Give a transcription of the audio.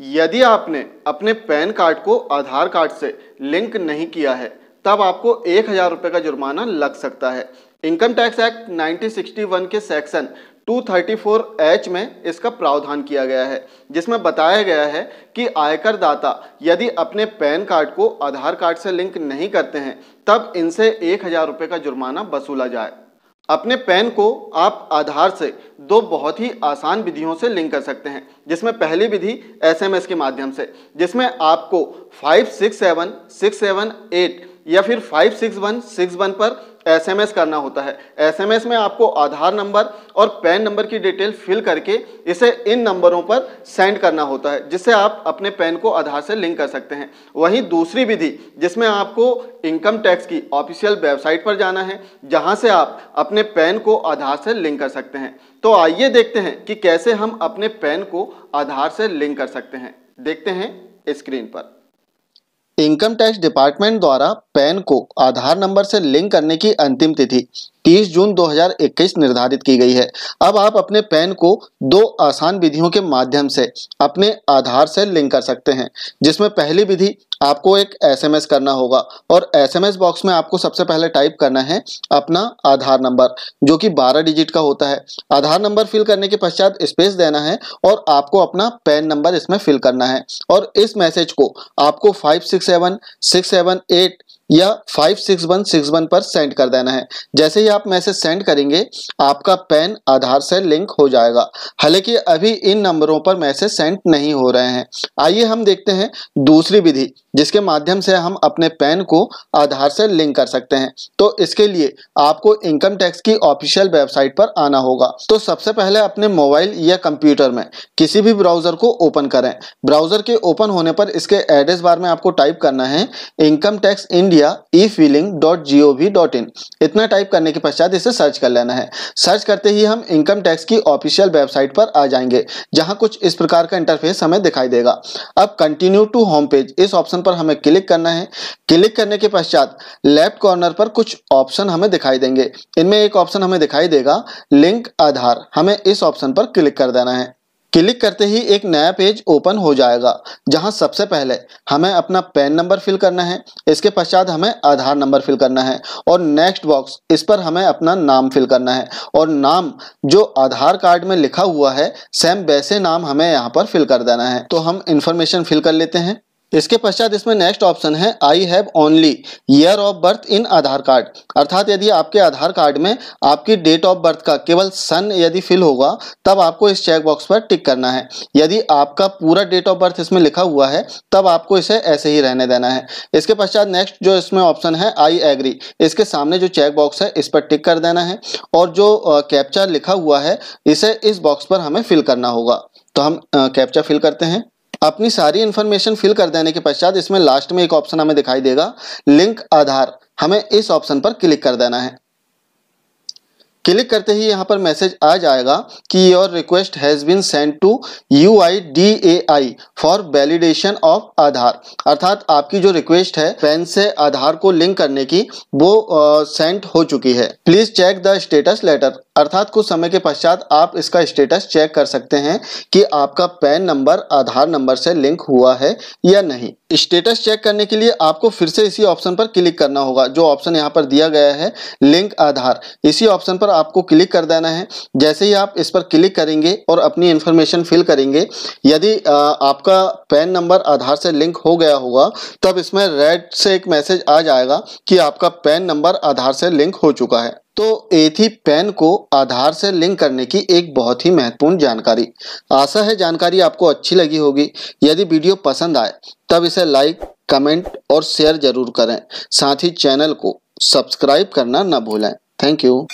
यदि आपने अपने पैन कार्ड को आधार कार्ड से लिंक नहीं किया है तब आपको एक हज़ार रुपये का जुर्माना लग सकता है इनकम टैक्स एक्ट 1961 के सेक्शन 234 एच में इसका प्रावधान किया गया है जिसमें बताया गया है कि आयकर दाता यदि अपने पैन कार्ड को आधार कार्ड से लिंक नहीं करते हैं तब इनसे एक हज़ार रुपये का जुर्माना वसूला जाए अपने पेन को आप आधार से दो बहुत ही आसान विधियों से लिंक कर सकते हैं जिसमें पहली विधि एसएमएस के माध्यम से जिसमें आपको five six seven six seven eight या फिर five six one six one पर एसएमएस करना होता है एसएमएस में आपको आधार नंबर और पैन नंबर की डिटेल फिल करके इसे इन नंबरों पर सेंड करना होता है जिससे आप अपने पैन को आधार से लिंक कर सकते हैं वहीं दूसरी विधि जिसमें आपको इनकम टैक्स की ऑफिशियल वेबसाइट पर जाना है जहां से आप अपने पैन को आधार से लिंक कर सकते हैं तो आइए देखते हैं कि कैसे हम अपने पैन को आधार से लिंक कर सकते हैं देखते हैं स्क्रीन पर इनकम टैक्स डिपार्टमेंट द्वारा पैन को आधार नंबर से लिंक करने की अंतिम तिथि 30 जून 2021 निर्धारित की गई है अब आप अपने पैन को दो आसान विधियों के माध्यम से अपने आधार से लिंक कर सकते हैं जिसमें पहली विधि आपको एक एसएमएस करना होगा और एसएमएस बॉक्स में आपको सबसे पहले टाइप करना है अपना आधार नंबर जो कि 12 डिजिट का होता है आधार नंबर फिल करने के पश्चात स्पेस देना है और आपको अपना पैन नंबर इसमें फिल करना है और इस मैसेज को आपको five six seven six seven eight या five six one six one पर सेंड कर देना है जैसे ही आप मैसेज सेंड करेंगे आपका पैन आधार से लिंक हो जाएगा हालांकि अभी इन नंबरों पर मैसेज सेंड नहीं हो रहे हैं आइए हम देखते हैं दूसरी विधि जिसके माध्यम से हम अपने पैन को आधार से लिंक कर सकते हैं तो इसके लिए आपको इनकम टैक्स की ऑफिशियल वेबसाइट पर आना होगा तो सबसे पहले अपने मोबाइल या कंप्यूटर में किसी भी ब्राउज़र को ओपन करें ब्राउज़र के ओपन होने पर इसके एड्रेस बार में आपको टाइप करना है income tax in India e filing dot G O V dot in इतना टाइप करने के पश्चात इसे सर्च कर लेना है सर्च करते ही हम इनकम टैक्स की ऑफिशियल वेबसाइट पर आ जाएंगे जहां कुछ इस प्रकार का इंटरफेस हमें दिखाई देगा अब कंटिन्यू टू होम पेज इस ऑप्शन पर हमें क्लिक करना है क्लिक करने के पश्चात लेफ्ट कॉर्नर पर कुछ ऑप्शन हमें दिखाई देंगे इनमें एक ऑप्शन हमें दिखाई देगा लिंक आधार हमें इस ऑप्शन पर क्लिक कर देना है क्लिक करते ही एक नया पेज ओपन हो जाएगा जहां सबसे पहले हमें अपना पैन नंबर फिल करना है इसके पश्चात हमें आधार नंबर फिल करना है और नेक्स्ट बॉक्स इस पर हमें अपना नाम फिल करना है और नाम जो आधार कार्ड में लिखा हुआ है सेम वैसे नाम हमें यहाँ पर फिल कर देना है तो हम इंफॉर्मेशन फिल कर लेते हैं इसके पश्चात इसमें नेक्स्ट ऑप्शन है I have only year of birth in Aadhaar card अर्थात यदि आपके आधार कार्ड में आपकी डेट ऑफ बर्थ का केवल सन यदि फिल होगा तब आपको इस चेक बॉक्स पर टिक करना है यदि आपका पूरा डेट ऑफ बर्थ इसमें लिखा हुआ है तब आपको इसे ऐसे ही रहने देना है इसके पश्चात नेक्स्ट जो इसमें ऑप्शन है आई एग्री इसके सामने जो चेक बॉक्स है इस पर टिक कर देना है और जो कैप्चा लिखा हुआ है इसे इस बॉक्स पर हमें फिल करना होगा तो हम कैप्चा फिल करते हैं अपनी सारी इन्फॉर्मेशन फिल कर देने के पश्चात इसमें लास्ट में एक ऑप्शन हमें दिखाई देगा लिंक आधार हमें इस ऑप्शन पर क्लिक कर देना है क्लिक करते ही यहाँ पर मैसेज आ जाएगा कि your request has been send to U I D A I for validation of Aadhaar अर्थात आपकी जो रिक्वेस्ट है पैन से आधार को लिंक करने की वो सेंड हो चुकी है please check the status later अर्थात कुछ समय के पश्चात आप इसका स्टेटस चेक कर सकते हैं कि आपका पैन नंबर आधार नंबर से लिंक हुआ है या नहीं स्टेटस चेक करने के लिए आपको फिर से इसी ऑप्शन पर क्लिक करना होगा जो ऑप्शन यहाँ पर दिया गया है लिंक आधार इसी ऑप्शन पर आपको क्लिक कर देना है जैसे ही आप इस पर क्लिक करेंगे और अपनी इन्फॉर्मेशन फिल करेंगे यदि आपका पैन नंबर आधार से लिंक हो गया होगा तब इसमें रेड से एक मैसेज आ जाएगा कि आपका पैन नंबर आधार से लिंक हो चुका है तो पैन को आधार से लिंक करने की एक बहुत ही महत्वपूर्ण जानकारी आशा है जानकारी आपको अच्छी लगी होगी यदि वीडियो पसंद आए तब इसे लाइक कमेंट और शेयर जरूर करें साथ ही चैनल को सब्सक्राइब करना न भूलें थैंक यू